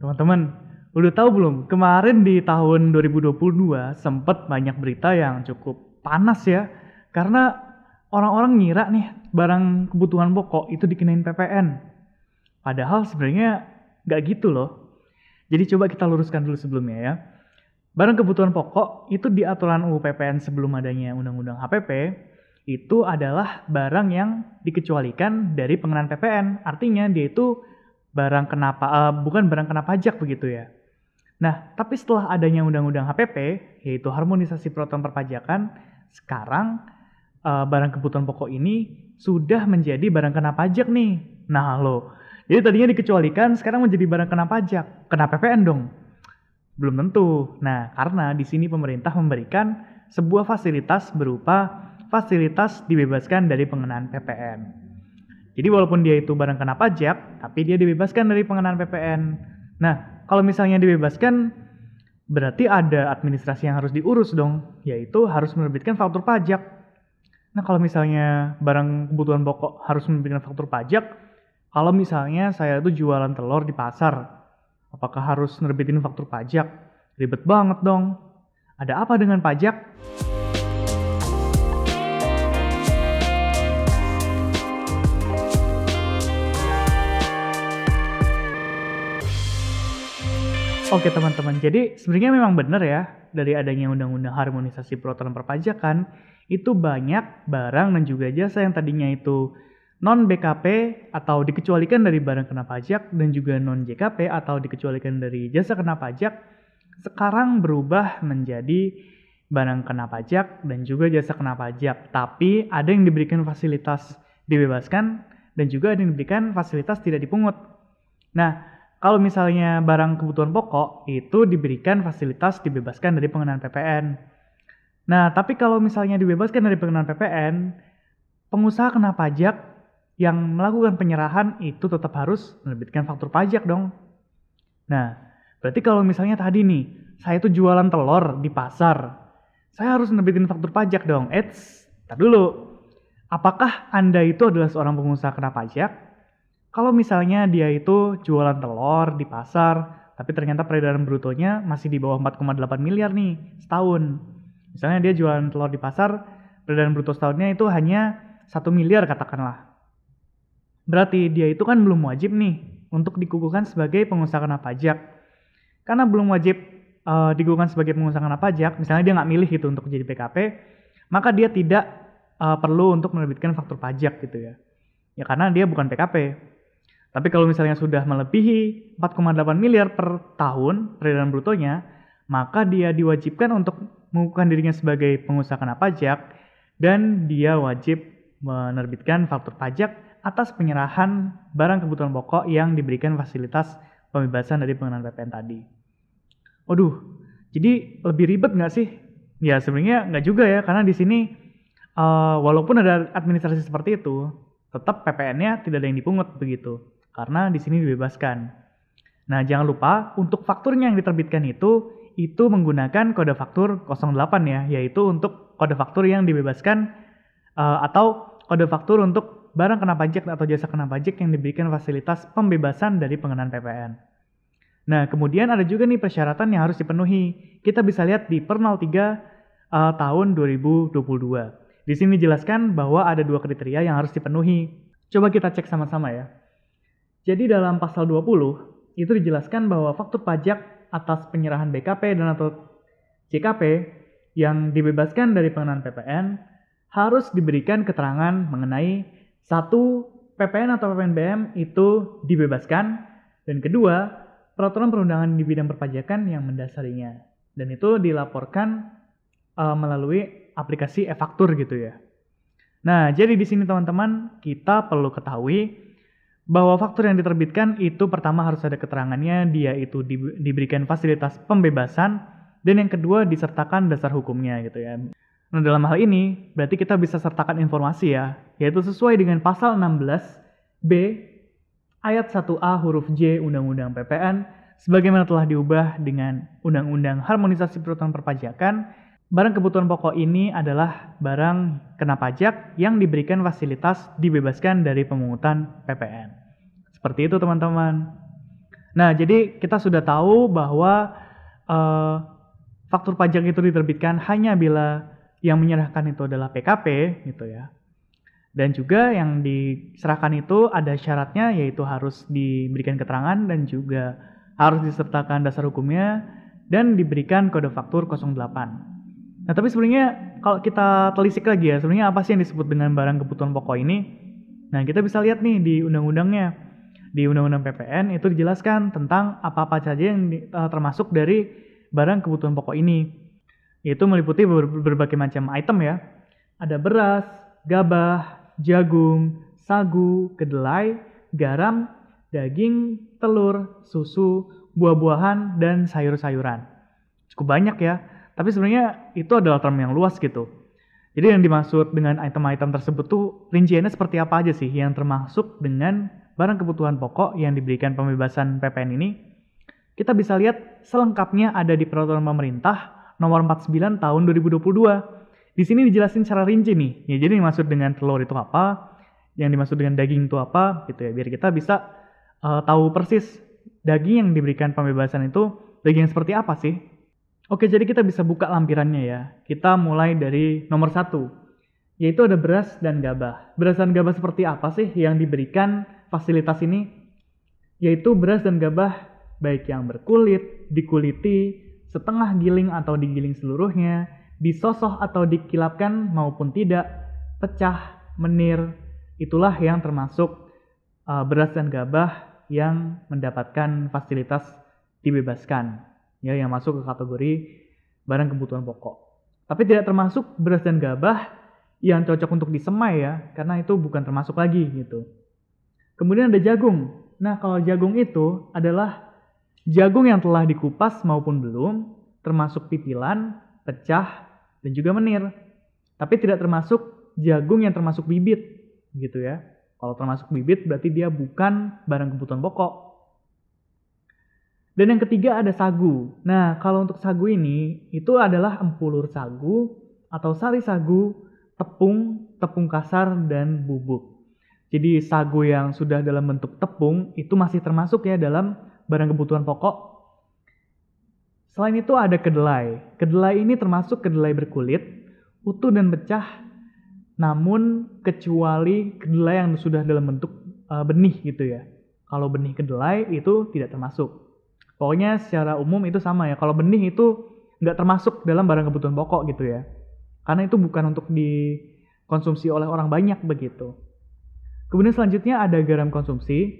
Teman-teman, udah tahu belum? Kemarin di tahun 2022 sempat banyak berita yang cukup panas ya. Karena orang-orang ngira nih barang kebutuhan pokok itu dikenain PPN. Padahal sebenarnya nggak gitu loh. Jadi coba kita luruskan dulu sebelumnya ya. Barang kebutuhan pokok itu di aturan UU PPN sebelum adanya Undang-Undang HPP itu adalah barang yang dikecualikan dari pengenaan PPN. Artinya dia itu barang kenapa uh, bukan barang kena pajak begitu ya. Nah, tapi setelah adanya undang-undang HPP yaitu harmonisasi peraturan perpajakan, sekarang uh, barang kebutuhan pokok ini sudah menjadi barang kena pajak nih. Nah, lo. Jadi tadinya dikecualikan, sekarang menjadi barang kena pajak. Kena PPN dong. Belum tentu. Nah, karena di sini pemerintah memberikan sebuah fasilitas berupa fasilitas dibebaskan dari pengenaan PPN. Jadi walaupun dia itu barang kena pajak, tapi dia dibebaskan dari pengenaan PPN. Nah, kalau misalnya dibebaskan, berarti ada administrasi yang harus diurus dong, yaitu harus menerbitkan faktur pajak. Nah, kalau misalnya barang kebutuhan pokok harus menerbitkan faktur pajak, kalau misalnya saya itu jualan telur di pasar, apakah harus menerbitkan faktur pajak? Ribet banget dong. Ada apa dengan pajak? Oke teman-teman, jadi sebenarnya memang benar ya dari adanya undang-undang harmonisasi peraturan perpajakan itu banyak barang dan juga jasa yang tadinya itu non BKP atau dikecualikan dari barang kena pajak dan juga non JKP atau dikecualikan dari jasa kena pajak sekarang berubah menjadi barang kena pajak dan juga jasa kena pajak. Tapi ada yang diberikan fasilitas dibebaskan dan juga ada yang diberikan fasilitas tidak dipungut. Nah, kalau misalnya barang kebutuhan pokok itu diberikan fasilitas dibebaskan dari pengenaan PPN. Nah, tapi kalau misalnya dibebaskan dari pengenaan PPN, pengusaha kena pajak yang melakukan penyerahan itu tetap harus menerbitkan faktur pajak dong. Nah, berarti kalau misalnya tadi nih, saya itu jualan telur di pasar, saya harus menerbitkan faktur pajak dong. Eits, tak dulu. Apakah Anda itu adalah seorang pengusaha kena pajak kalau misalnya dia itu jualan telur di pasar, tapi ternyata peredaran brutonya masih di bawah 4,8 miliar nih setahun. Misalnya dia jualan telur di pasar, peredaran bruto setahunnya itu hanya 1 miliar katakanlah. Berarti dia itu kan belum wajib nih untuk dikukuhkan sebagai pengusaha kena pajak. Karena belum wajib uh, eh, digunakan sebagai pengusaha kena pajak, misalnya dia nggak milih gitu untuk jadi PKP, maka dia tidak uh, perlu untuk menerbitkan faktur pajak gitu ya. Ya karena dia bukan PKP. Tapi kalau misalnya sudah melebihi 4,8 miliar per tahun peredaran brutonya, maka dia diwajibkan untuk mengukuhkan dirinya sebagai pengusaha kena pajak dan dia wajib menerbitkan faktur pajak atas penyerahan barang kebutuhan pokok yang diberikan fasilitas pembebasan dari pengenaan PPN tadi. Waduh, jadi lebih ribet nggak sih? Ya sebenarnya nggak juga ya, karena di sini uh, walaupun ada administrasi seperti itu, tetap PPN-nya tidak ada yang dipungut begitu karena di sini dibebaskan. Nah, jangan lupa untuk fakturnya yang diterbitkan itu itu menggunakan kode faktur 08 ya, yaitu untuk kode faktur yang dibebaskan uh, atau kode faktur untuk barang kena pajak atau jasa kena pajak yang diberikan fasilitas pembebasan dari pengenaan PPN. Nah, kemudian ada juga nih persyaratan yang harus dipenuhi. Kita bisa lihat di Per 03 uh, tahun 2022. Di sini dijelaskan bahwa ada dua kriteria yang harus dipenuhi. Coba kita cek sama-sama ya. Jadi dalam pasal 20 itu dijelaskan bahwa faktur pajak atas penyerahan BKP dan atau CKP yang dibebaskan dari pengenaan PPN harus diberikan keterangan mengenai satu PPN atau PPNBM itu dibebaskan dan kedua peraturan perundangan di bidang perpajakan yang mendasarinya dan itu dilaporkan uh, melalui aplikasi e-faktur gitu ya. Nah, jadi di sini teman-teman kita perlu ketahui bahwa faktur yang diterbitkan itu pertama harus ada keterangannya dia itu di, diberikan fasilitas pembebasan dan yang kedua disertakan dasar hukumnya gitu ya. Nah dalam hal ini berarti kita bisa sertakan informasi ya yaitu sesuai dengan pasal 16 B ayat 1A huruf J Undang-Undang PPN sebagaimana telah diubah dengan Undang-Undang Harmonisasi Peraturan Perpajakan Barang kebutuhan pokok ini adalah barang kena pajak yang diberikan fasilitas dibebaskan dari pemungutan PPN. Seperti itu teman-teman. Nah, jadi kita sudah tahu bahwa uh, faktur pajak itu diterbitkan hanya bila yang menyerahkan itu adalah PKP gitu ya. Dan juga yang diserahkan itu ada syaratnya yaitu harus diberikan keterangan dan juga harus disertakan dasar hukumnya dan diberikan kode faktur 08. Nah, tapi sebenarnya kalau kita telisik lagi ya, sebenarnya apa sih yang disebut dengan barang kebutuhan pokok ini? Nah, kita bisa lihat nih di undang-undangnya. Di undang-undang PPN itu dijelaskan tentang apa-apa saja yang di, uh, termasuk dari barang kebutuhan pokok ini. yaitu meliputi ber berbagai macam item ya. Ada beras, gabah, jagung, sagu, kedelai, garam, daging, telur, susu, buah-buahan, dan sayur-sayuran. Cukup banyak ya. Tapi sebenarnya itu adalah term yang luas gitu. Jadi yang dimaksud dengan item-item tersebut tuh rinciannya seperti apa aja sih yang termasuk dengan barang kebutuhan pokok yang diberikan pembebasan PPN ini? Kita bisa lihat selengkapnya ada di peraturan pemerintah nomor 49 tahun 2022. Di sini dijelasin secara rinci nih. Ya jadi yang dimaksud dengan telur itu apa, yang dimaksud dengan daging itu apa gitu ya biar kita bisa uh, tahu persis daging yang diberikan pembebasan itu daging yang seperti apa sih Oke, jadi kita bisa buka lampirannya ya. Kita mulai dari nomor satu, yaitu ada beras dan gabah. Beras dan gabah seperti apa sih yang diberikan fasilitas ini? Yaitu beras dan gabah baik yang berkulit, dikuliti, setengah giling atau digiling seluruhnya, disosoh atau dikilapkan maupun tidak, pecah, menir, itulah yang termasuk eh, beras dan gabah yang mendapatkan fasilitas dibebaskan ya yang masuk ke kategori barang kebutuhan pokok. Tapi tidak termasuk beras dan gabah yang cocok untuk disemai ya, karena itu bukan termasuk lagi gitu. Kemudian ada jagung. Nah, kalau jagung itu adalah jagung yang telah dikupas maupun belum, termasuk pipilan, pecah, dan juga menir. Tapi tidak termasuk jagung yang termasuk bibit gitu ya. Kalau termasuk bibit berarti dia bukan barang kebutuhan pokok dan yang ketiga ada sagu. Nah, kalau untuk sagu ini itu adalah empulur sagu atau sari sagu, tepung, tepung kasar dan bubuk. Jadi sagu yang sudah dalam bentuk tepung itu masih termasuk ya dalam barang kebutuhan pokok. Selain itu ada kedelai. Kedelai ini termasuk kedelai berkulit, utuh dan pecah, namun kecuali kedelai yang sudah dalam bentuk eh, benih gitu ya. Kalau benih kedelai itu tidak termasuk. Pokoknya secara umum itu sama ya. Kalau benih itu nggak termasuk dalam barang kebutuhan pokok gitu ya. Karena itu bukan untuk dikonsumsi oleh orang banyak begitu. Kemudian selanjutnya ada garam konsumsi,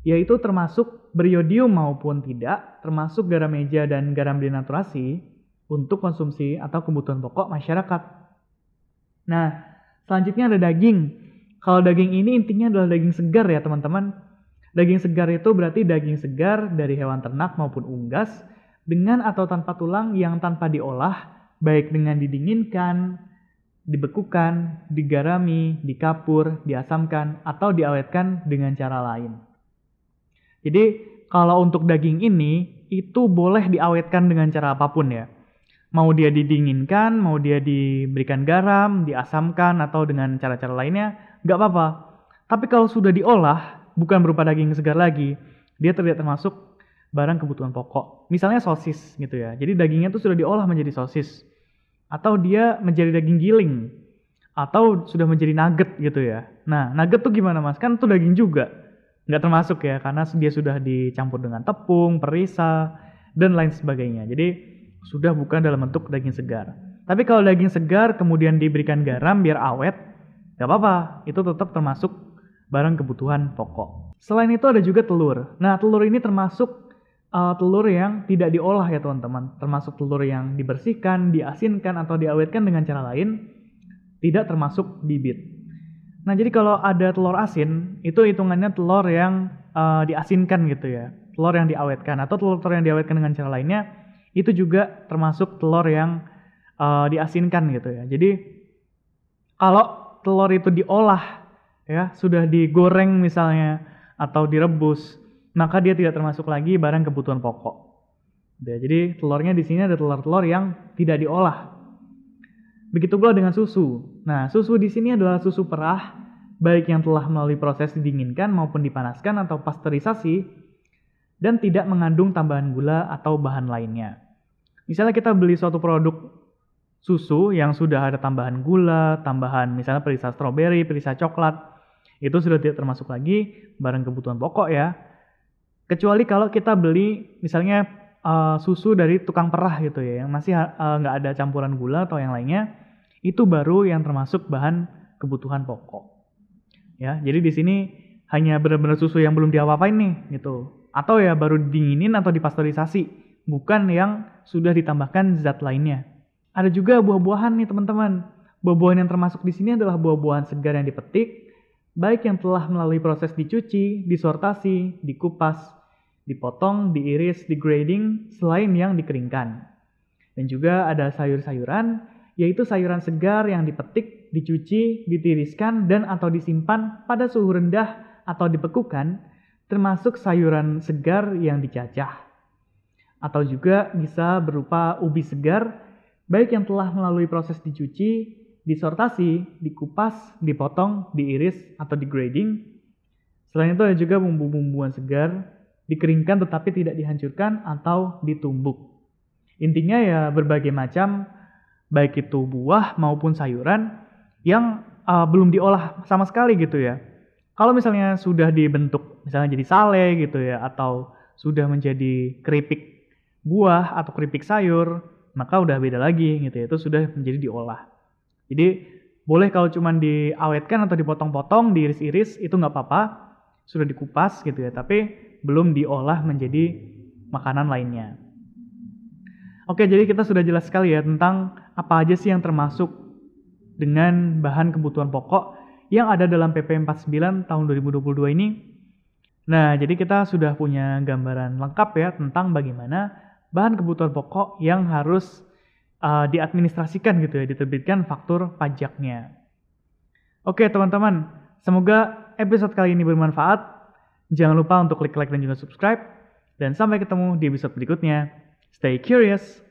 yaitu termasuk beriodium maupun tidak, termasuk garam meja dan garam denaturasi untuk konsumsi atau kebutuhan pokok masyarakat. Nah, selanjutnya ada daging. Kalau daging ini intinya adalah daging segar ya teman-teman Daging segar itu berarti daging segar dari hewan ternak maupun unggas dengan atau tanpa tulang yang tanpa diolah, baik dengan didinginkan, dibekukan, digarami, dikapur, diasamkan, atau diawetkan dengan cara lain. Jadi, kalau untuk daging ini, itu boleh diawetkan dengan cara apapun ya mau dia didinginkan, mau dia diberikan garam, diasamkan, atau dengan cara-cara lainnya, nggak apa-apa. Tapi kalau sudah diolah, bukan berupa daging segar lagi, dia terlihat termasuk barang kebutuhan pokok. Misalnya sosis gitu ya. Jadi dagingnya tuh sudah diolah menjadi sosis. Atau dia menjadi daging giling. Atau sudah menjadi nugget gitu ya. Nah nugget tuh gimana mas? Kan tuh daging juga. Nggak termasuk ya karena dia sudah dicampur dengan tepung, perisa, dan lain sebagainya. Jadi sudah bukan dalam bentuk daging segar. Tapi kalau daging segar kemudian diberikan garam biar awet, nggak apa-apa. Itu tetap termasuk barang kebutuhan pokok. Selain itu ada juga telur. Nah, telur ini termasuk uh, telur yang tidak diolah ya teman-teman. Termasuk telur yang dibersihkan, diasinkan, atau diawetkan dengan cara lain. Tidak termasuk bibit. Nah, jadi kalau ada telur asin, itu hitungannya telur yang uh, diasinkan gitu ya. Telur yang diawetkan atau telur-telur yang diawetkan dengan cara lainnya itu juga termasuk telur yang uh, diasinkan gitu ya. Jadi kalau telur itu diolah ya sudah digoreng misalnya atau direbus maka dia tidak termasuk lagi barang kebutuhan pokok. Ya, jadi telurnya di sini ada telur-telur yang tidak diolah. Begitu pula dengan susu. Nah, susu di sini adalah susu perah, baik yang telah melalui proses didinginkan maupun dipanaskan atau pasteurisasi, dan tidak mengandung tambahan gula atau bahan lainnya. Misalnya kita beli suatu produk susu yang sudah ada tambahan gula, tambahan misalnya perisa stroberi, perisa coklat, itu sudah tidak termasuk lagi barang kebutuhan pokok ya. Kecuali kalau kita beli misalnya uh, susu dari tukang perah gitu ya, yang masih eh, nggak uh, ada campuran gula atau yang lainnya, itu baru yang termasuk bahan kebutuhan pokok. Ya, jadi di sini hanya benar-benar susu yang belum diapa-apain nih gitu. Atau ya baru dinginin atau dipasteurisasi, bukan yang sudah ditambahkan zat lainnya. Ada juga buah-buahan nih teman-teman. Buah-buahan yang termasuk di sini adalah buah-buahan segar yang dipetik, baik yang telah melalui proses dicuci, disortasi, dikupas, dipotong, diiris, digrading, selain yang dikeringkan. Dan juga ada sayur-sayuran, yaitu sayuran segar yang dipetik, dicuci, ditiriskan, dan atau disimpan pada suhu rendah atau dibekukan, termasuk sayuran segar yang dicacah. Atau juga bisa berupa ubi segar, baik yang telah melalui proses dicuci, disortasi, dikupas, dipotong, diiris, atau digrading. Selain itu ada juga bumbu-bumbuan segar, dikeringkan tetapi tidak dihancurkan atau ditumbuk. Intinya ya berbagai macam, baik itu buah maupun sayuran yang uh, belum diolah sama sekali gitu ya. Kalau misalnya sudah dibentuk, misalnya jadi sale gitu ya, atau sudah menjadi keripik buah atau keripik sayur, maka udah beda lagi gitu ya, itu sudah menjadi diolah. Jadi boleh kalau cuman diawetkan atau dipotong-potong, diiris-iris itu nggak apa-apa, sudah dikupas gitu ya, tapi belum diolah menjadi makanan lainnya. Oke, jadi kita sudah jelas sekali ya tentang apa aja sih yang termasuk dengan bahan kebutuhan pokok yang ada dalam PP 49 tahun 2022 ini. Nah, jadi kita sudah punya gambaran lengkap ya tentang bagaimana bahan kebutuhan pokok yang harus uh, diadministrasikan gitu ya, diterbitkan faktur pajaknya. Oke teman-teman, semoga episode kali ini bermanfaat. Jangan lupa untuk klik like dan juga subscribe. Dan sampai ketemu di episode berikutnya. Stay curious!